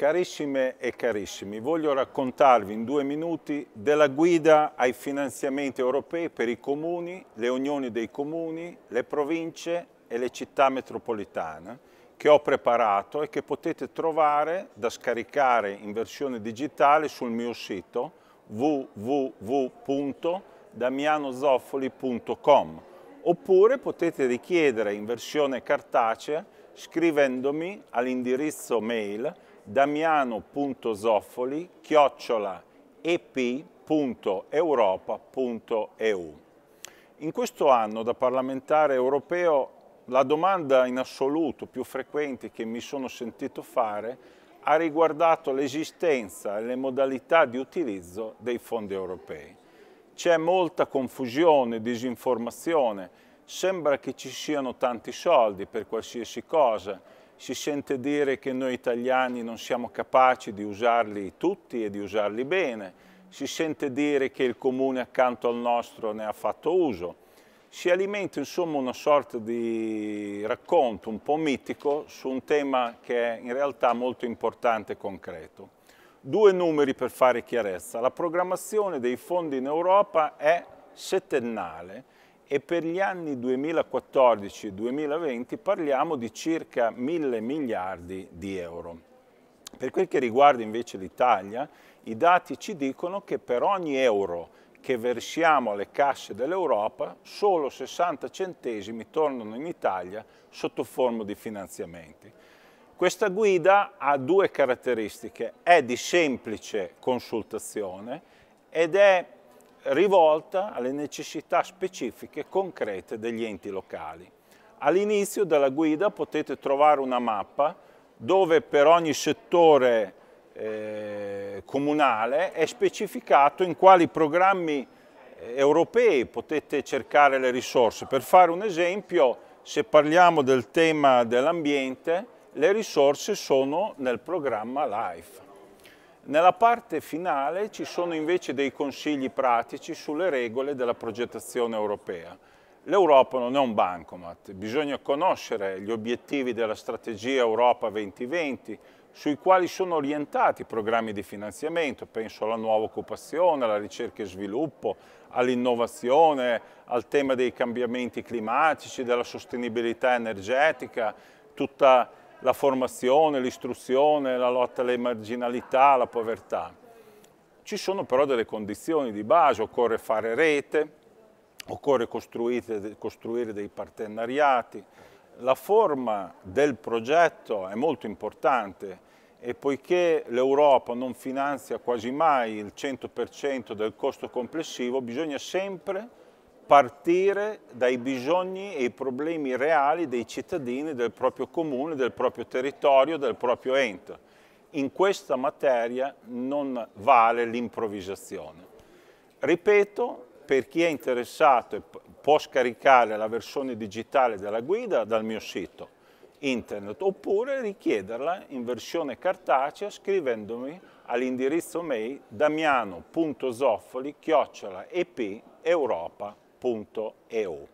Carissime e carissimi, voglio raccontarvi in due minuti della guida ai finanziamenti europei per i comuni, le unioni dei comuni, le province e le città metropolitane che ho preparato e che potete trovare da scaricare in versione digitale sul mio sito www.damianozoffoli.com oppure potete richiedere in versione cartacea scrivendomi all'indirizzo mail damiano.zoffoli chiocciola ep.europa.eu. In questo anno da parlamentare europeo la domanda in assoluto più frequente che mi sono sentito fare ha riguardato l'esistenza e le modalità di utilizzo dei fondi europei. C'è molta confusione, disinformazione, sembra che ci siano tanti soldi per qualsiasi cosa, si sente dire che noi italiani non siamo capaci di usarli tutti e di usarli bene, si sente dire che il comune accanto al nostro ne ha fatto uso. Si alimenta insomma una sorta di racconto un po' mitico su un tema che è in realtà molto importante e concreto. Due numeri per fare chiarezza. La programmazione dei fondi in Europa è settennale e per gli anni 2014-2020 parliamo di circa 1000 miliardi di euro. Per quel che riguarda invece l'Italia, i dati ci dicono che per ogni euro che versiamo alle casse dell'Europa, solo 60 centesimi tornano in Italia sotto forma di finanziamenti. Questa guida ha due caratteristiche, è di semplice consultazione ed è rivolta alle necessità specifiche e concrete degli enti locali. All'inizio della guida potete trovare una mappa dove per ogni settore eh, comunale è specificato in quali programmi eh, europei potete cercare le risorse. Per fare un esempio, se parliamo del tema dell'ambiente, le risorse sono nel programma LIFE. Nella parte finale ci sono invece dei consigli pratici sulle regole della progettazione europea. L'Europa non è un bancomat, bisogna conoscere gli obiettivi della strategia Europa 2020, sui quali sono orientati i programmi di finanziamento, penso alla nuova occupazione, alla ricerca e sviluppo, all'innovazione, al tema dei cambiamenti climatici, della sostenibilità energetica, tutta la formazione, l'istruzione, la lotta alle marginalità, alla povertà. Ci sono però delle condizioni di base, occorre fare rete, occorre costruire, dei partenariati. La forma del progetto è molto importante e poiché l'Europa non finanzia quasi mai il 100% del costo complessivo, bisogna sempre partire dai bisogni e i problemi reali dei cittadini del proprio comune, del proprio territorio, del proprio ente. In questa materia non vale l'improvvisazione. Ripeto, per chi è interessato può scaricare la versione digitale della guida dal mio sito internet oppure richiederla in versione cartacea scrivendomi all'indirizzo mail damiano.zoffoli-ep-europa.com www.ecoagro.eu.